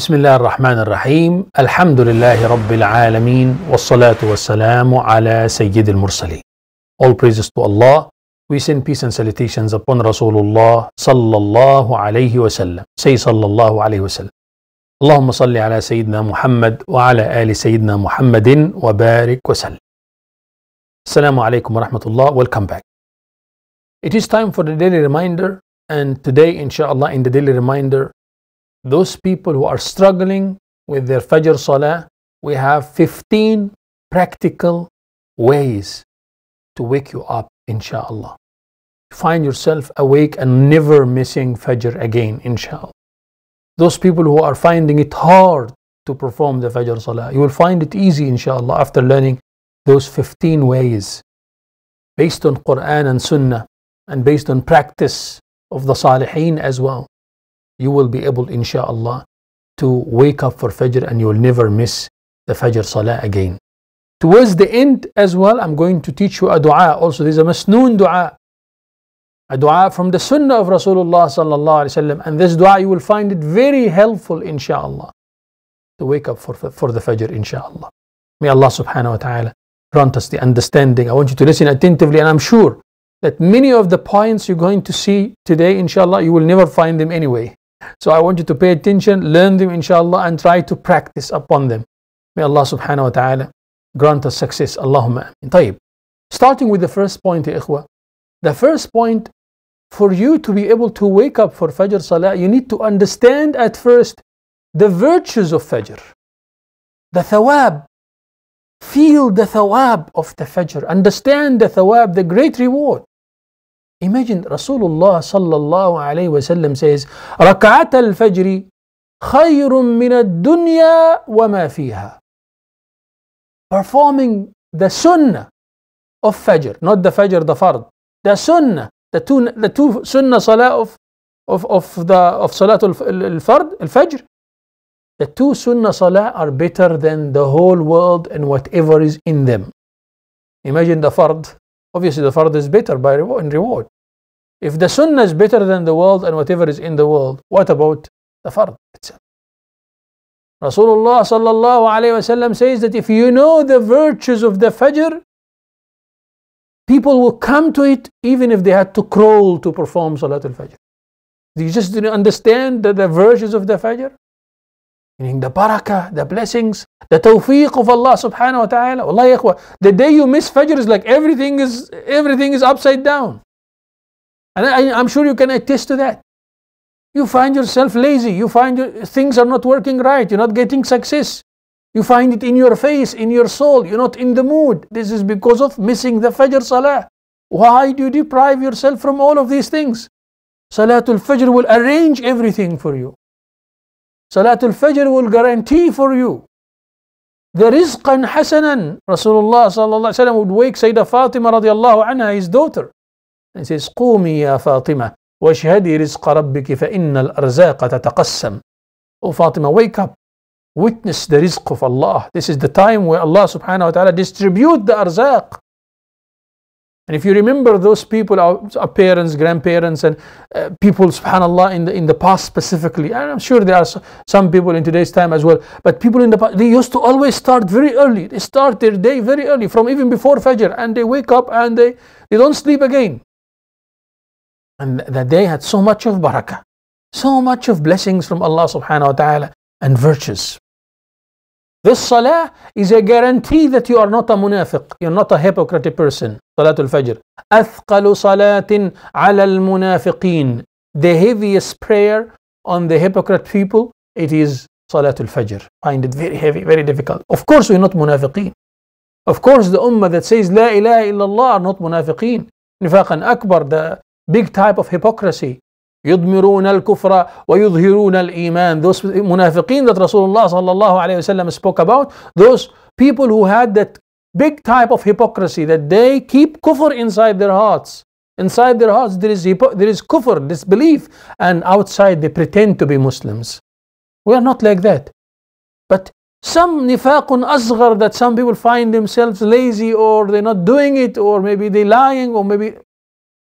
بسم الله الرحمن الرحيم الحمد لله رب العالمين والصلاة والسلام على سيد المرسلين All praises to Allah We send peace and salutations upon Rasulullah صلى الله عليه وسلم Say صلى الله عليه وسلم اللهم صل على سيدنا محمد وعلى آل سيدنا محمد وبارك وسلم السلام عليكم ورحمة الله Welcome back It is time for the daily reminder and today inshallah in the daily reminder those people who are struggling with their Fajr Salah, we have 15 practical ways to wake you up, inshallah. Find yourself awake and never missing Fajr again, inshallah. Those people who are finding it hard to perform the Fajr Salah, you will find it easy, inshallah, after learning those 15 ways based on Quran and Sunnah and based on practice of the Salihin as well you will be able, insha'Allah, to wake up for Fajr and you will never miss the Fajr Salah again. Towards the end as well, I'm going to teach you a dua. Also, there's a masnoon dua, a dua from the Sunnah of Rasulullah sallallahu alaihi wasallam. And this dua you will find it very helpful, insha'Allah, to wake up for, for the Fajr, insha'Allah. May Allah subhanahu wa ta'ala grant us the understanding. I want you to listen attentively, and I'm sure that many of the points you're going to see today, inshallah, you will never find them anyway. So I want you to pay attention, learn them inshallah, and try to practice upon them. May Allah subhanahu wa ta'ala grant us success. Allahumma ameen. Ta'ib. Starting with the first point, The first point, for you to be able to wake up for Fajr Salah, you need to understand at first the virtues of Fajr. The thawab. Feel the thawab of the Fajr. Understand the thawab, the great reward. Imagine Rasulullah sallallahu alayhi wasallam says, Raka'at al Fajr khayrun min ad-dunya wa ma fiha. Performing the sunnah of Fajr, not the Fajr, the Fard, the sunnah, the two, the two sunnah salah of, of, of, the, of Salatul al-Fard, al-Fajr, the two sunnah salah are better than the whole world and whatever is in them. Imagine the fard. Obviously, the fard is better by reward, in reward. If the sunnah is better than the world and whatever is in the world, what about the fard itself? Rasulullah sallallahu alayhi wasallam says that if you know the virtues of the fajr, people will come to it even if they had to crawl to perform Salatul Fajr. You just didn't understand the, the virtues of the Fajr. Meaning the barakah, the blessings, the tawfiq of Allah subhanahu wa ta'ala. the day you miss Fajr is like everything is everything is upside down. And I, am sure you can attest to that. You find yourself lazy. You find your, things are not working right. You're not getting success. You find it in your face, in your soul. You're not in the mood. This is because of missing the Fajr Salah. Why do you deprive yourself from all of these things? Salatul Fajr will arrange everything for you. Salatul Fajr will guarantee for you the rizqan hasanan. Rasulullah would wake Sayyidah Fatima radiallahu anha, his daughter, and says, قومي يا فاطمة واشهدي رزق ربك فإن الأرزاق تتقسم. Oh Fatima, wake up. Witness the rizq of Allah. This is the time where Allah subhanahu wa ta'ala distribute the arzaq. And if you remember those people, our, parents, grandparents, and uh, people, subhanAllah, in the, in the past specifically, and I'm sure there are some people in today's time as well, but people in the past, they used to always start very early. They start their day very early, from even before Fajr, and they wake up and they, they don't sleep again and that they had so much of barakah, so much of blessings from Allah subhanahu wa ta'ala and virtues. This salah is a guarantee that you are not a munafiq, you're not a hypocritical person. Salatul Fajr. أثقل صلاة على المنافقين. The heaviest prayer on the hypocrite people, it is Salatul Fajr. Find it very heavy, very difficult. Of course, we're not munafiqeen. Of course, the ummah that says La ilaha illallah are not munafiqeen. Nifaqan akbar, the big type of hypocrisy. يضمرون الكفر ويظهرون الإيمان. Those munafiqeen that Rasulullah الله عليه وسلم spoke about, those people who had that big type of hypocrisy, that they keep kufr inside their hearts. Inside their hearts there is, there is kufr, disbelief, and outside they pretend to be Muslims. We are not like that. But some nifaqun asghar that some people find themselves lazy or they're not doing it or maybe they're lying or maybe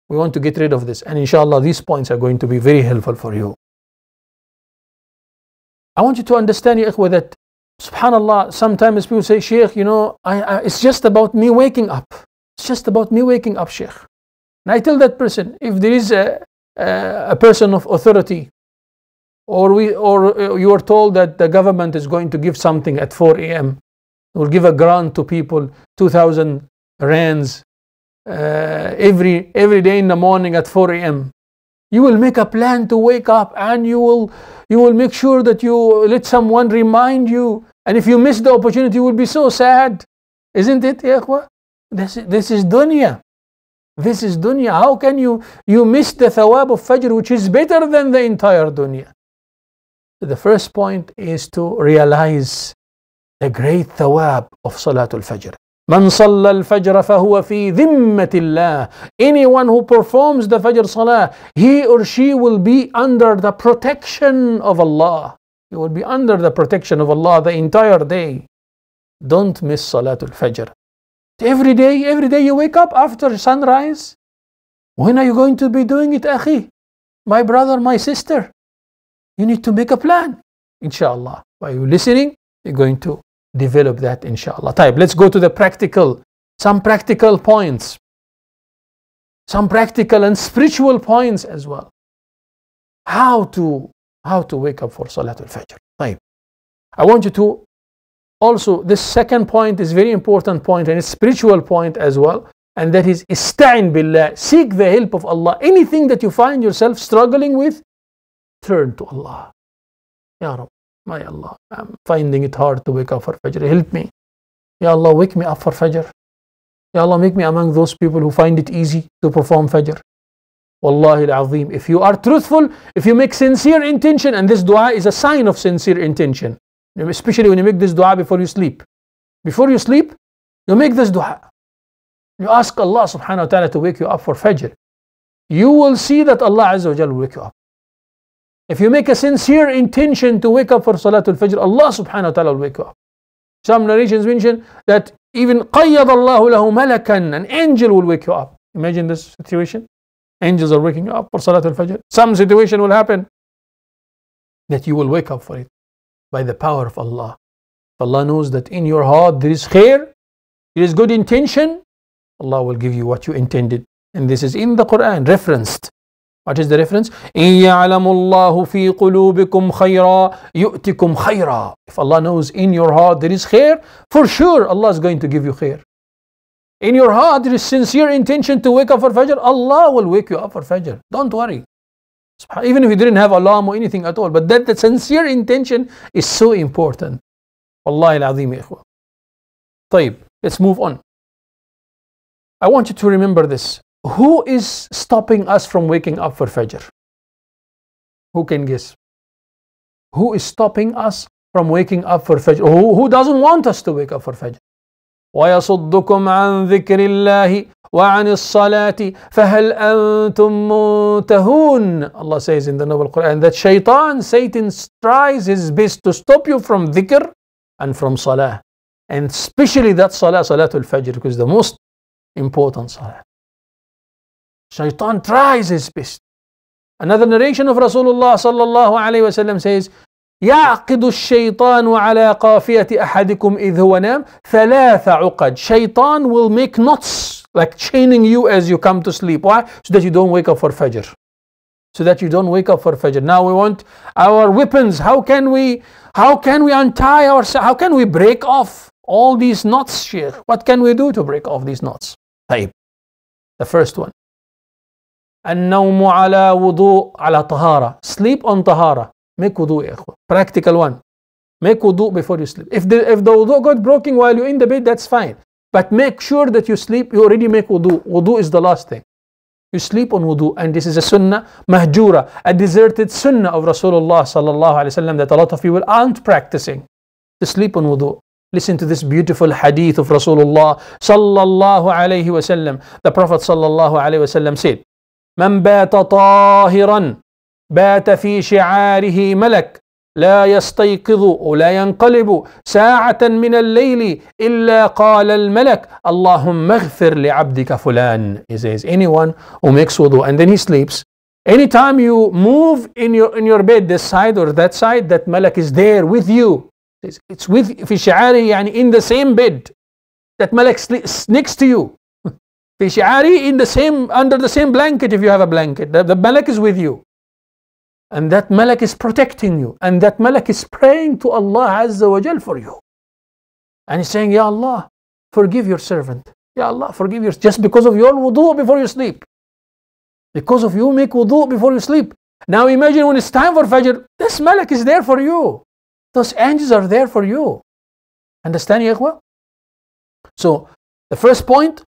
we want to get rid of this. And inshallah, these points are going to be very helpful for you. I want you to understand, your ikhwa, that subhanAllah, sometimes people say, Sheikh, you know, I, I, it's just about me waking up. It's just about me waking up, Sheikh. And I tell that person, if there is a, a, a person of authority, or, we, or uh, you are told that the government is going to give something at 4 a.m., will give a grant to people, 2,000 rands uh, every every day in the morning at 4 a.m. You will make a plan to wake up, and you will you will make sure that you let someone remind you. And if you miss the opportunity, you will be so sad, isn't it, ikhwa? This this is dunya. This is dunya. How can you you miss the thawab of fajr, which is better than the entire dunya? The first point is to realize the great thawab of Salatul Fajr. Man الفجر فَهُوَ فِي ذِمَّةِ اللَّهِ Anyone who performs the fajr salah, he or she will be under the protection of Allah. He will be under the protection of Allah the entire day. Don't miss salatul fajr. Every day, every day you wake up after sunrise. When are you going to be doing it, أخي, My brother, my sister. You need to make a plan, inshallah. Are you listening, you're going to develop that inshallah. Type. Let's go to the practical, some practical points, some practical and spiritual points as well. How to how to wake up for Salatul Fajr. Type. I want you to also this second point is very important point and it's spiritual point as well and that is ista'in billah seek the help of Allah anything that you find yourself struggling with turn to Allah Ya Rab my Allah, I'm finding it hard to wake up for Fajr. Help me. Ya Allah, wake me up for Fajr. Ya Allah, make me among those people who find it easy to perform Fajr. Wallahi al-Azim. If you are truthful, if you make sincere intention, and this dua is a sign of sincere intention, especially when you make this dua before you sleep. Before you sleep, you make this dua. You ask Allah subhanahu wa ta'ala to wake you up for Fajr. You will see that Allah Azza wa Jal will wake you up. If you make a sincere intention to wake up for Salatul Fajr, Allah subhanahu wa ta'ala will wake you up. Some narrations mention that even قَيَّضَ اللَّهُ An angel will wake you up. Imagine this situation. Angels are waking up for Salatul Fajr. Some situation will happen that you will wake up for it by the power of Allah. Allah knows that in your heart there is khair, there is good intention. Allah will give you what you intended. And this is in the Quran, referenced. What is the reference? إِن يَعْلَمُ اللَّهُ فِي قُلُوبِكُمْ خَيْرًا يُؤْتِكُمْ خَيْرًا If Allah knows in your heart there is خير, for sure Allah is going to give you khair. In your heart there is sincere intention to wake up for Fajr, Allah will wake you up for Fajr. Don't worry. Even if you didn't have alarm or anything at all, but that, sincere intention is so important. Allah al-Azim طيب, let's move on. I want you to remember this. Who is stopping us from waking up for Fajr? Who can guess? Who is stopping us from waking up for Fajr? Who, who doesn't want us to wake up for Fajr? ويصدكم عن ذكر الله وعن الصلاة فهل أنتم منتهون Allah says in the Noble Quran that shaitan, Satan tries his best to stop you from dhikr and from salah and especially that salah, salatul fajr because the most important salah Shaitan tries his best. Another narration of Rasulullah sallallahu alayhi wasallam says, يعقد الشيطان على قافية أحدكم إذ هو نام ثلاث عقد Shaitan will make knots like chaining you as you come to sleep. Why? So that you don't wake up for Fajr. So that you don't wake up for Fajr. Now we want our weapons. How can we, how can we untie ourselves? How can we break off all these knots, Sheikh? What can we do to break off these knots? Taib. The first one. النوم على وضوء على طهارة sleep on طهارة make وضوء يا إخوة practical one make وضوء before you sleep if the, if the وضوء got broken while you're in the bed that's fine but make sure that you sleep you already make wudu wudu is the last thing you sleep on wudu and this is a sunnah mahjura a deserted sunnah of Rasulullah sallallahu alaihi wasallam that a lot of people aren't practicing to sleep on wudu Listen to this beautiful hadith of Rasulullah sallallahu alayhi wasallam. The Prophet sallallahu alayhi wasallam said, من بات طاهرا بات في شعاره ملك لا يستيقظ ولا ينقلب ساعة من الليل إلا قال الملك اللهم اغفر لعبدك فلان He says anyone who makes wudu and then he sleeps Anytime you move in your, in your bed this side or that side that malak is there with you It's with في شعاره يعني in the same bed that malak sleeps next to you Fishari in the same, under the same blanket if you have a blanket. The, the malak is with you. And that malak is protecting you. And that malak is praying to Allah Azza wa Jal for you. And he's saying, Ya Allah, forgive your servant. Ya Allah, forgive your just because of your wudu before you sleep. Because of you make wudu before you sleep. Now imagine when it's time for Fajr, this malak is there for you. Those angels are there for you. Understand, Yaqwa? So the first point,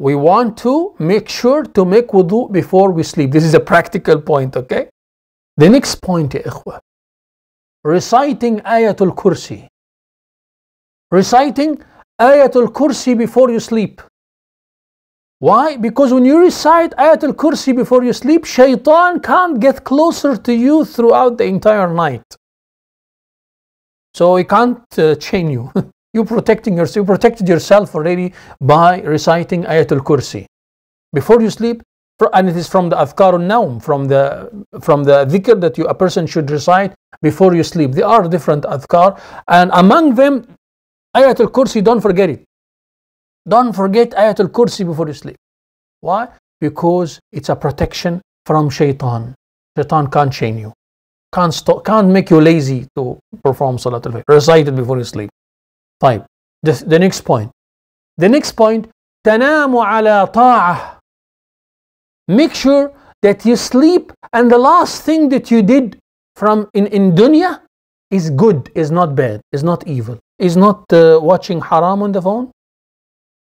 we want to make sure to make wudu before we sleep. This is a practical point, okay? The next point, ikhwa, reciting Ayatul Kursi. Reciting Ayatul Kursi before you sleep. Why? Because when you recite Ayatul Kursi before you sleep, shaitan can't get closer to you throughout the entire night. So he can't uh, chain you. you protecting yourself, you protected yourself already by reciting Ayatul Kursi. Before you sleep, and it is from the Afkarun Naum, from the from the dhikr that you a person should recite before you sleep. There are different adhkar, and among them, Ayatul Kursi, don't forget it. Don't forget Ayatul Kursi before you sleep. Why? Because it's a protection from shaitan. Shaitan can't chain you, can't, stop, can't make you lazy to perform Salatul Fajr. Recite it before you sleep. طيب the next point the next point تنام على طاعة make sure that you sleep and the last thing that you did from in, in dunya is good is not bad is not evil is not uh, watching haram on the phone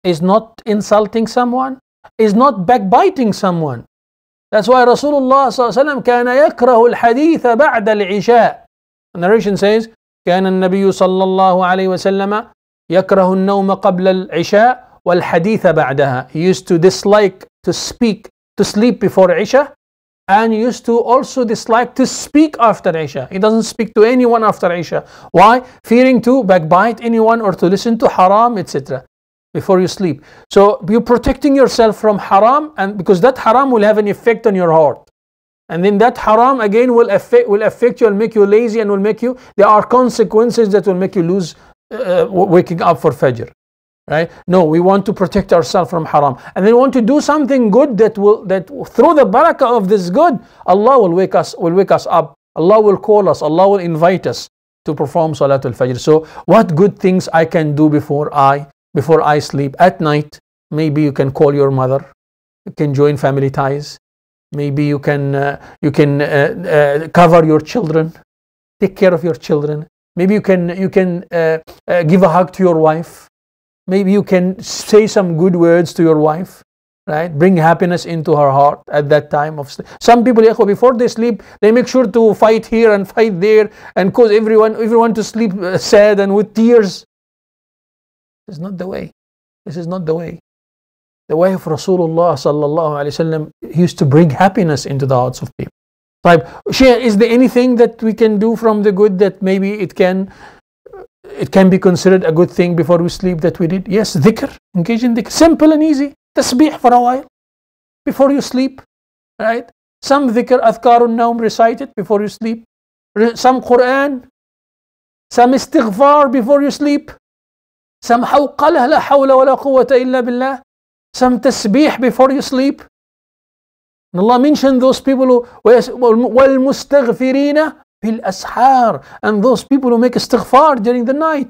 is not insulting someone is not backbiting someone that's why Rasulullah صلى الله عليه وسلم كان يكره الحديث بعد العشاء narration says كان النبي صلى الله عليه وسلم يكره النوم قبل العشاء والحديث بعدها he used to dislike to speak to sleep before عشاء and used to also dislike to speak after عشاء. he doesn't speak to anyone after عشاء. why fearing to backbite anyone or to listen to haram etc before you sleep so you're protecting yourself from haram and because that haram will have an effect on your heart and then that haram again will affect, will affect you and make you lazy and will make you, there are consequences that will make you lose uh, uh waking up for Fajr. Right? No, we want to protect ourselves from haram. And then want to do something good that will, that through the barakah of this good, Allah will wake us, will wake us up. Allah will call us. Allah will invite us to perform Salatul Fajr. So what good things I can do before I, before I sleep at night? Maybe you can call your mother. You can join family ties Maybe you can, uh, you can uh, uh, cover your children, take care of your children. Maybe you can, you can uh, uh, give a hug to your wife. Maybe you can say some good words to your wife right bring happiness into her heart at that time of sleep some people before they sleep they make sure to fight here and fight there and cause everyone everyone to sleep sad and with tears this is not the way this is not the way the way of Rasulullah sallallahu alaihi wasallam used to bring happiness into the hearts of people. Like, Shaykh, is there anything that we can do from the good that maybe it can it can be considered a good thing before we sleep that we did? Yes, dhikr, engage in dhikr. Simple and easy. Tasbih for a while before you sleep, right? Some dhikr, adhkarun naum, recite it before you sleep. Some Quran, some istighfar before you sleep. Some hawqalah, la hawla wa la quwwata illa billah. some tasbih before you sleep. And Allah mentioned those people who وَالْمُسْتَغْفِرِينَ بِالْأَسْحَارِ And those people who make istighfar during the night.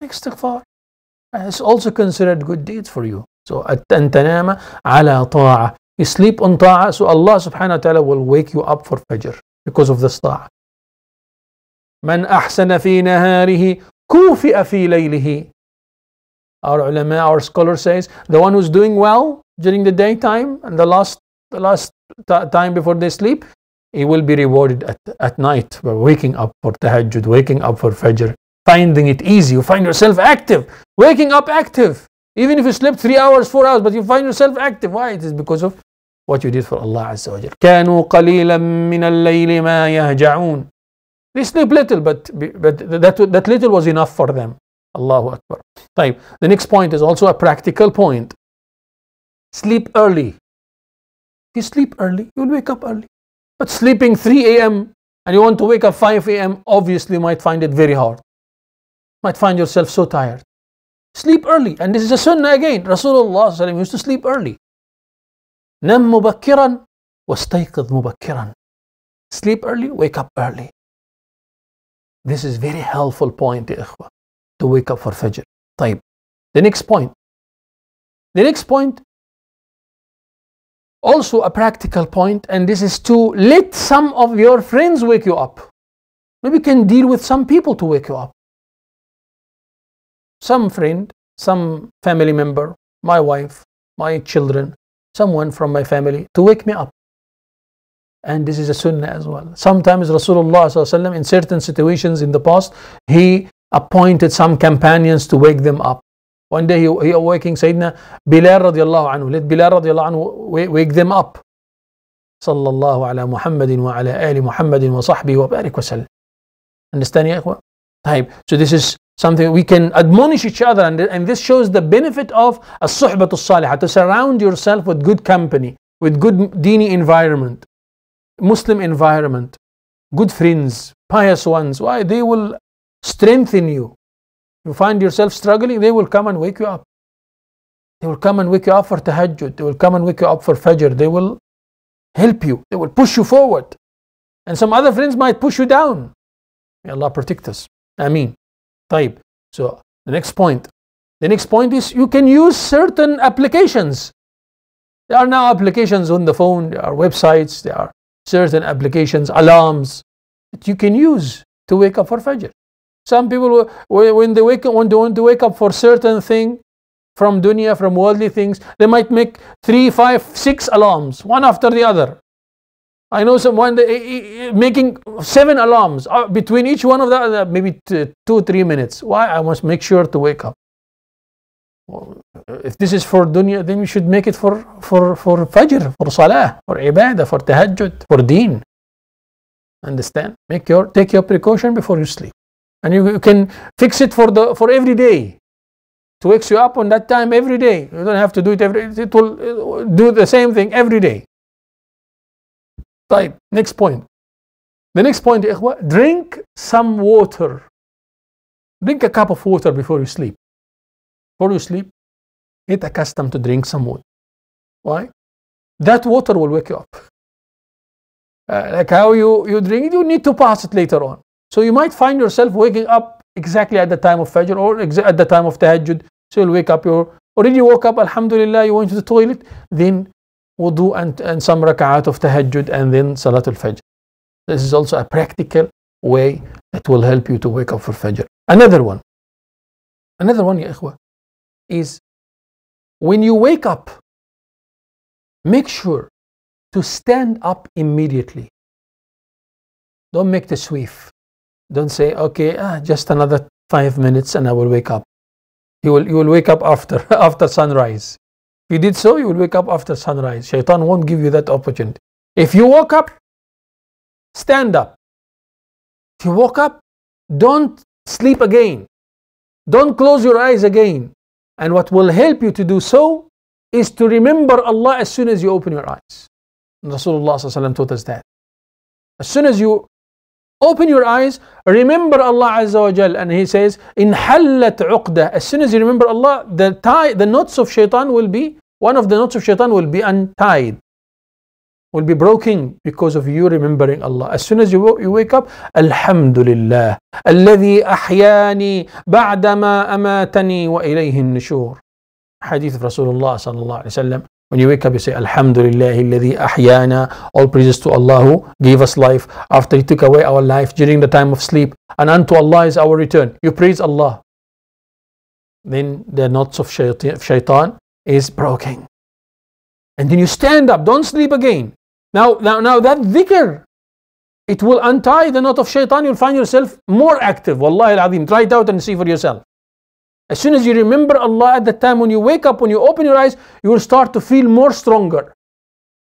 Make istighfar. It's also considered good deeds for you. So أن تنام على طاعة. You sleep on طاعة so Allah subhanahu wa ta'ala will wake you up for fajr because of this طاعة. من أحسن في نهاره كوفئ في ليله our ulama, our scholar says, the one who's doing well during the daytime and the last, the last time before they sleep, he will be rewarded at, at night by waking up for tahajjud, waking up for fajr, finding it easy. You find yourself active, waking up active. Even if you sleep three hours, four hours, but you find yourself active. Why? It is because of what you did for Allah Azza wa كانوا قليلا من الليل ما يهجعون. They sleep little, but, but that, that little was enough for them. Allahu Akbar. The next point is also a practical point. Sleep early. If you sleep early, you'll wake up early. But sleeping 3 a.m. and you want to wake up 5 a.m., obviously might find it very hard. Might find yourself so tired. Sleep early. And this is a sunnah again. Rasulullah used to sleep early. نم مبكرا واستيقظ مبكرا. Sleep early, wake up early. This is very helpful point, يا to wake up for Fajr. طيب. The next point. The next point, also a practical point, and this is to let some of your friends wake you up. Maybe you can deal with some people to wake you up. Some friend, some family member, my wife, my children, someone from my family to wake me up. And this is a sunnah as well. Sometimes Rasulullah in certain situations in the past, he appointed some companions to wake them up. One day he, he awaking Sayyidina Bilal radiallahu anhu. Let Bilal radiallahu anhu wake, wake them up. صلى الله على محمد وعلى آل محمد وصحبه وبارك وسلم. Understand يا إخوة? طيب. So this is something we can admonish each other and, and this shows the benefit of الصحبة الصالحة to surround yourself with good company, with good dini environment, Muslim environment, good friends, pious ones. Why? They will strength in you. You find yourself struggling, they will come and wake you up. They will come and wake you up for tahajjud. They will come and wake you up for fajr. They will help you. They will push you forward. And some other friends might push you down. May Allah protect us. Ameen. Taib. So the next point. The next point is you can use certain applications. There are now applications on the phone. There are websites. There are certain applications, alarms that you can use to wake up for fajr. Some people, when they wake up, when they want to wake up for certain thing, from dunya, from worldly things, they might make three, five, six alarms, one after the other. I know someone eh, eh, eh, making seven alarms uh, between each one of the other, maybe two, three minutes. Why? I must make sure to wake up. If this is for dunya, then you should make it for, for, for fajr, for salah, for ibadah, for tahajjud, for deen. Understand? Make your, take your precaution before you sleep. And you can fix it for, the, for every day. To wakes you up on that time every day. You don't have to do it every It will do the same thing every day. Right. Next point. The next point, drink some water. Drink a cup of water before you sleep. Before you sleep, get accustomed to drink some water. Why? That water will wake you up. Uh, like how you, you drink it, you need to pass it later on. So you might find yourself waking up exactly at the time of Fajr or at the time of Tahajjud. So you'll wake up, you already woke up, Alhamdulillah, you went to the toilet, then wudu and, and some rak'at of Tahajjud and then Salatul Fajr. This is also a practical way that will help you to wake up for Fajr. Another one, another one, ya ikhwa, is when you wake up, make sure to stand up immediately. Don't make the swift. Don't say, okay, ah, just another five minutes and I will wake up. You will, you will wake up after, after sunrise. If you did so, you will wake up after sunrise. Shaitan won't give you that opportunity. If you woke up, stand up. If you woke up, don't sleep again. Don't close your eyes again. And what will help you to do so is to remember Allah as soon as you open your eyes. And Rasulullah told us that. As soon as you Open your eyes, remember Allah Azza wa Jal. And he says, In hallat uqdah. As soon as you remember Allah, the tie, the knots of shaitan will be, one of the knots of shaitan will be untied, will be broken because of you remembering Allah. As soon as you, you wake up, Alhamdulillah, الذي أحياني بعدما أماتني وإليه النشور. Hadith of Rasulullah sallallahu alaihi wasallam When you wake up, you say, Alhamdulillah, ahyana. All praises to Allah who gave us life after He took away our life during the time of sleep. And unto Allah is our return. You praise Allah. Then the knots of shaitan is broken. And then you stand up, don't sleep again. Now, now, now that dhikr, it will untie the knot of shaitan. You'll find yourself more active. Wallahi al Try it out and see for yourself. As soon as you remember Allah at the time when you wake up, when you open your eyes, you will start to feel more stronger,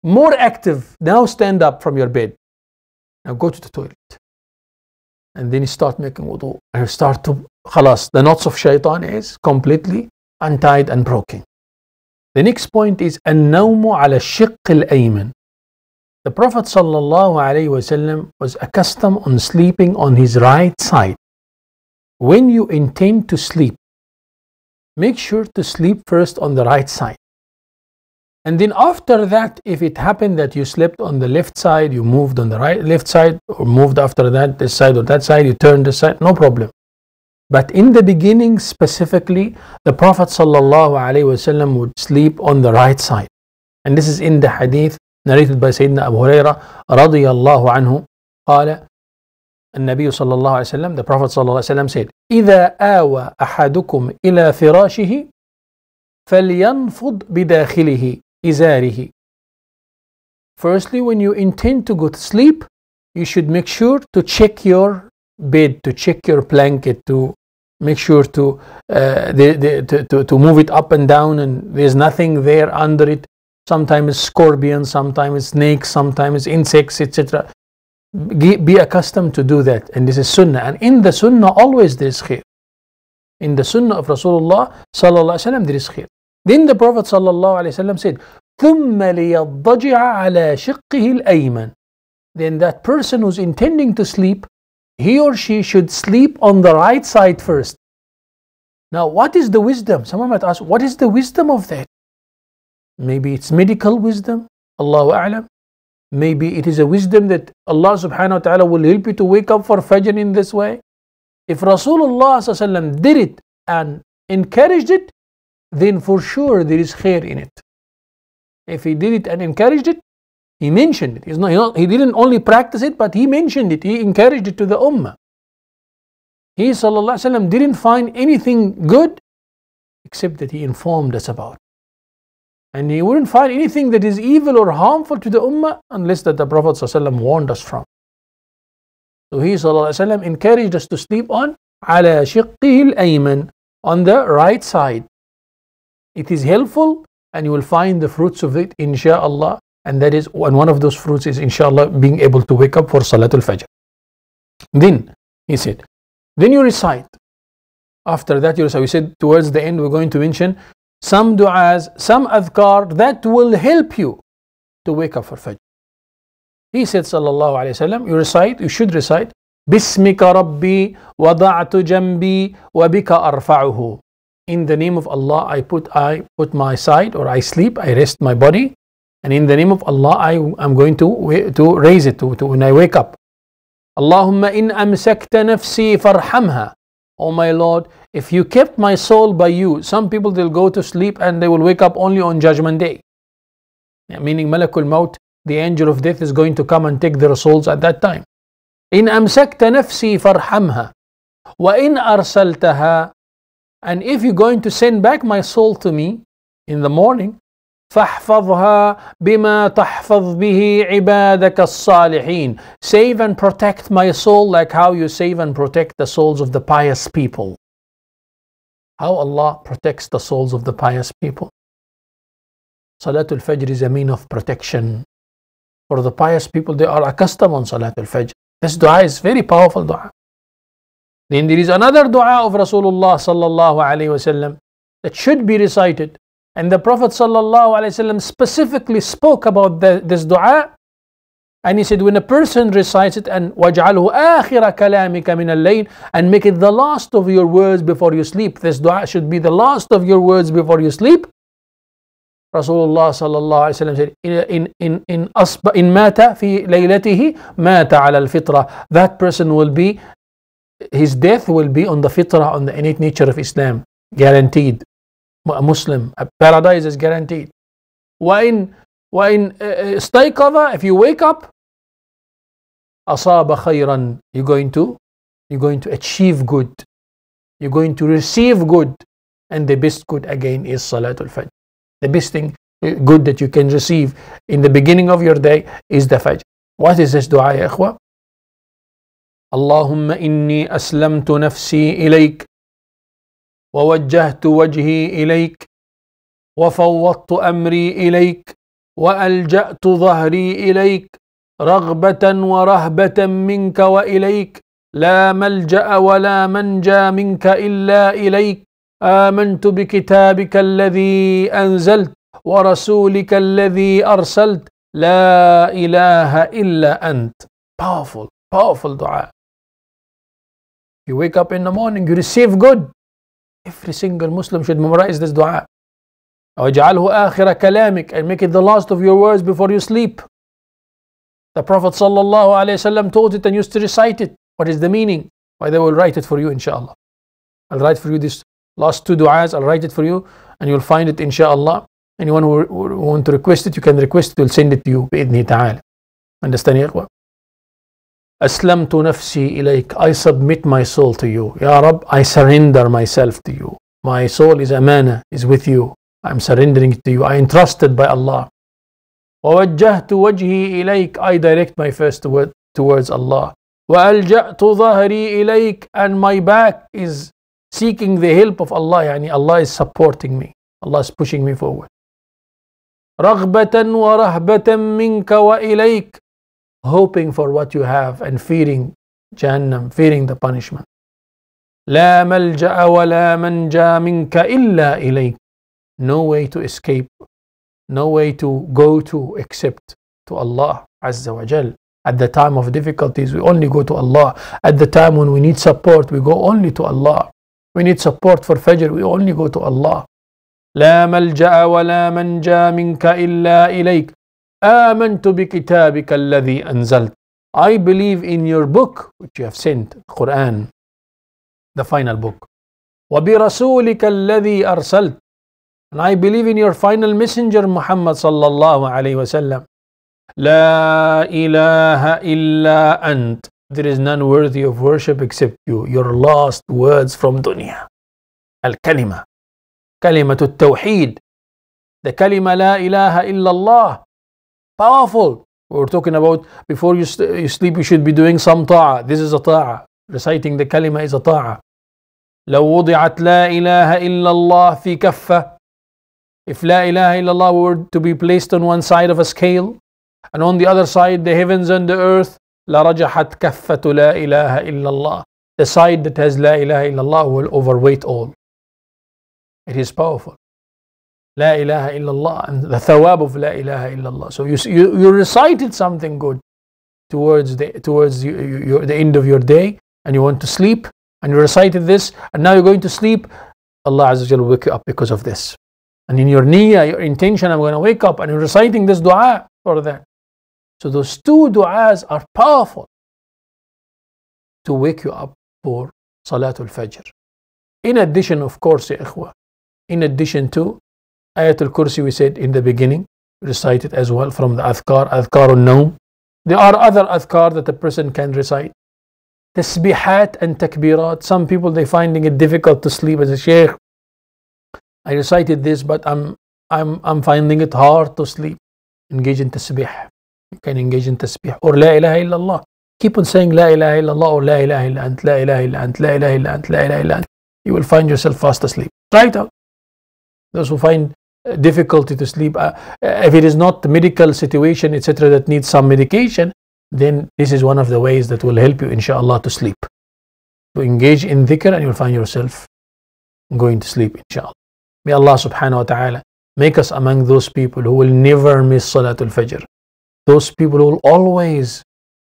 more active. Now stand up from your bed. Now go to the toilet. And then you start making wudu. And you start to, khalas, the knots of shaitan is completely untied and broken. The next point is النوم على الشق الأيمن. The Prophet وسلم, was accustomed on sleeping on his right side. When you intend to sleep, make sure to sleep first on the right side. And then after that, if it happened that you slept on the left side, you moved on the right left side, or moved after that this side or that side, you turned this side, no problem. But in the beginning specifically, the Prophet ﷺ would sleep on the right side. And this is in the hadith narrated by Sayyidina Abu Hurairah radiyallahu anhu. قال النبي صلى الله عليه وسلم the Prophet صلى الله عليه وسلم said إذا آوى أحدكم إلى فراشه فلينفض بداخله إزاره Firstly, when you intend to go to sleep, you should make sure to check your bed, to check your blanket, to make sure to, uh, the, the, to, to, to move it up and down, and there's nothing there under it. Sometimes it's scorpions, sometimes it's snakes, sometimes it's insects, etc be accustomed to do that and this is sunnah and in the sunnah always there is khair in the sunnah of rasulullah sallallahu alaihi wasallam there is khair then the prophet sallallahu alaihi wasallam said ثم ليضجع على شقه then that person who's intending to sleep he or she should sleep on the right side first now what is the wisdom someone might ask what is the wisdom of that maybe it's medical wisdom Allahu A'lam Maybe it is a wisdom that Allah subhanahu wa ta'ala will help you to wake up for Fajr in this way. If Rasulullah did it and encouraged it, then for sure there is khair in it. If he did it and encouraged it, he mentioned it. Not, not, he didn't only practice it, but he mentioned it. He encouraged it to the ummah. He وسلم, didn't find anything good except that he informed us about. And you wouldn't find anything that is evil or harmful to the Ummah unless that the Prophet ﷺ warned us from. So he ﷺ encouraged us to sleep on ala شقه الأيمن on the right side. It is helpful and you will find the fruits of it inshallah and that is and one of those fruits is inshallah being able to wake up for Salatul Fajr. Then he said, then you recite. After that you recite. We said towards the end we're going to mention some du'as, some adhkar that will help you to wake up for Fajr. He said, Sallallahu Alaihi Wasallam, you recite, you should recite, Bismika Rabbi wa'da'atu jambi wa bika arfa'uhu. In the name of Allah, I put, I put my side or I sleep, I rest my body. And in the name of Allah, I am going to, to raise it to, to when I wake up. Allahumma innam أمسكت nafsi farhamha. O oh my Lord, if you kept my soul by you, some people they'll go to sleep and they will wake up only on judgment day. Yeah, meaning Malakul Maut, the angel of death, is going to come and take their souls at that time. In amsakta nafsi farhamha, wa in arsaltaha, and if you're going to send back my soul to me in the morning, فاحفظها بما تحفظ به عبادك الصالحين save and protect my soul like how you save and protect the souls of the pious people how Allah protects the souls of the pious people Salatul Fajr is a mean of protection for the pious people they are accustomed on Salatul Fajr this dua is very powerful dua then there is another dua of Rasulullah sallallahu alaihi wasallam that should be recited and the Prophet ﷺ specifically spoke about the, this dua. And he said, when a person recites it, and وَجْعَلْهُ آخِرَ كَلَامِكَ مِنَ اللَّيْلِ And make it the last of your words before you sleep. This dua should be the last of your words before you sleep. Rasulullah sallallahu alaihi wasallam said, in in in asba in mata fi laylatihi mata ala fitra. That person will be, his death will be on the fitra, on the innate nature of Islam, guaranteed a Muslim. A paradise is guaranteed. وإن وإن استيقظ if you wake up أصاب خيرا you're going to you're going to achieve good you're going to receive good and the best good again is Salatul Fajr the best thing uh, good that you can receive in the beginning of your day is the Fajr what is this dua يا إخوة اللهم إني أسلمت نفسي إليك ووجهت وجهي اليك وفوضت امري اليك والجات ظهري اليك رغبه ورهبه منك واليك لا ملجا ولا منجا منك الا اليك امنت بكتابك الذي انزلت ورسولك الذي ارسلت لا اله الا انت powerful powerful dua you wake up in the morning you receive good Every single Muslim should memorize this dua. وَاجْعَلْهُ آخِرَ كَلَامِكَ And make it the last of your words before you sleep. The Prophet ﷺ taught it and used to recite it. What is the meaning? Why they will write it for you inshallah. I'll write for you this last two du'as. I'll write it for you and you'll find it inshallah. Anyone who, who want to request it, you can request it. We'll send it to you بإذنه تعالى. Understand, ikhwa? أسلمت نفسي إليك I submit my soul to you يا رب I surrender myself to you My soul is amana is with you I'm surrendering it to you I entrusted by Allah ووجهت وجهي إليك I direct my face toward, towards Allah وألجأت ظهري إليك and my back is seeking the help of Allah يعني Allah is supporting me Allah is pushing me forward رغبة ورهبة منك وإليك hoping for what you have and fearing Jahannam, fearing the punishment. لا ملجأ ولا منجا منك إلا إليك. No way to escape, no way to go to except to Allah Azza wa Jal. At the time of difficulties, we only go to Allah. At the time when we need support, we go only to Allah. We need support for Fajr, we only go to Allah. لا ملجأ ولا منجا منك إلا إليك. آمنت بكتابك الذي أنزلت I believe in your book which you have sent Quran the final book وبرسولك الذي أرسلت and I believe in your final messenger Muhammad صلى الله عليه وسلم لا إله إلا أنت There is none worthy of worship except you Your last words from dunya الكلمة كلمة التوحيد The كلمة لا إله إلا الله Powerful. We were talking about before you, you sleep, you should be doing some ta'ah. This is a ta'ah. Reciting the kalima is a ta'ah. لو وضعت لا إله إلا الله في كفة If لا إله إلا الله were to be placed on one side of a scale and on the other side the heavens and the earth لرجحت كفة لا إله إلا الله The side that has لا إله إلا will overweight all. It is powerful. La ilaha illallah and the thawab of La ilaha illallah. So you, you, you recited something good towards, the, towards you, you, your, the end of your day and you want to sleep and you recited this and now you're going to sleep. Allah Azza will wake you up because of this. And in your niyyah, your intention, I'm going to wake up and you're reciting this dua for that. So those two du'as are powerful to wake you up for Salatul Fajr. In addition, of course, ya ikhwa, in addition to Ayatul Kursi, we said in the beginning, recite it as well from the Adhkar, Adhkar al There are other Adhkar that a person can recite. Tasbihat and Takbirat. Some people, they finding it difficult to sleep as a Shaykh. I recited this, but I'm, I'm, I'm finding it hard to sleep. Engage in Tasbih. You can engage in Tasbih. Or La ilaha illallah. Keep on saying La ilaha illallah or La ilaha illa ant, La ilaha illa ant, La ilaha illa ant, La ilaha illa ant. You will find yourself fast asleep. Try it out. Those who find difficulty to sleep uh, if it is not the medical situation etc that needs some medication then this is one of the ways that will help you inshallah to sleep to engage in dhikr and you will find yourself going to sleep inshallah may allah subhanahu wa ta'ala make us among those people who will never miss salatul fajr those people who will always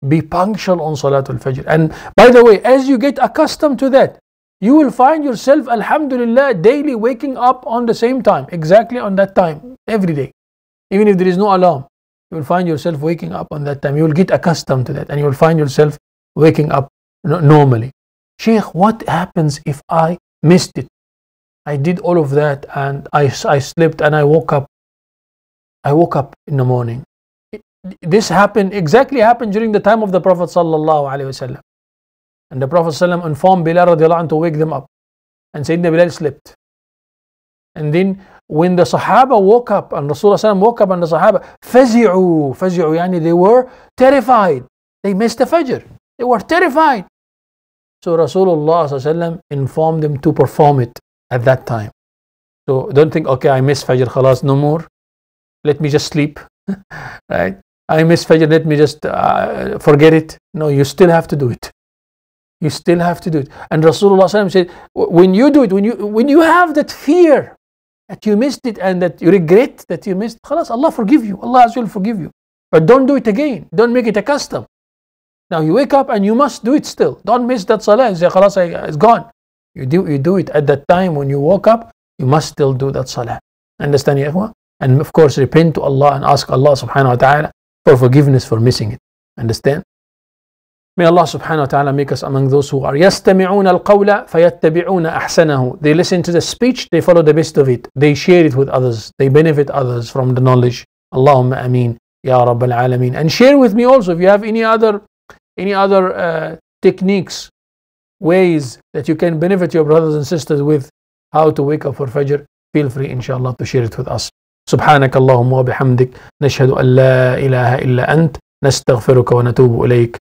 be punctual on salatul fajr and by the way as you get accustomed to that you will find yourself, Alhamdulillah, daily waking up on the same time, exactly on that time, every day. Even if there is no alarm, you will find yourself waking up on that time. You will get accustomed to that and you will find yourself waking up normally. Sheikh, what happens if I missed it? I did all of that and I, I slept and I woke up. I woke up in the morning. this happened, exactly happened during the time of the Prophet sallallahu alaihi wasallam. And the Prophet ﷺ informed Bilal radiallahu to wake them up. And Sayyidina Bilal slept. And then when the Sahaba woke up and Rasulullah woke up and the Sahaba, fazi'u, fazi'u, yani they were terrified. They missed the Fajr. They were terrified. So Rasulullah informed them to perform it at that time. So don't think, okay, I miss Fajr, khalas, no more. Let me just sleep. right? I miss Fajr, let me just uh, forget it. No, you still have to do it you still have to do it. And Rasulullah said, when you do it, when you when you have that fear that you missed it and that you regret that you missed, khalas, Allah forgive you. Allah Azza will forgive you. But don't do it again. Don't make it a custom. Now you wake up and you must do it still. Don't miss that salah and say, it's gone. You do, you do it at that time when you woke up, you must still do that salah. Understand, ya ikhwan? And of course, repent to Allah and ask Allah subhanahu wa ta'ala for forgiveness for missing it. Understand? May Allah subhanahu wa ta'ala make us among those who are يَسْتَمِعُونَ الْقَوْلَ فَيَتَّبِعُونَ أَحْسَنَهُ They listen to the speech, they follow the best of it. They share it with others. They benefit others from the knowledge. Allahumma ameen. Ya Rabbal Alameen. And share with me also if you have any other, any other uh, techniques, ways that you can benefit your brothers and sisters with how to wake up for Fajr. Feel free inshallah to share it with us. سبحانك اللهم وبحمدك نشهد أن لا إله إلا أنت نستغفرك ونتوب إليك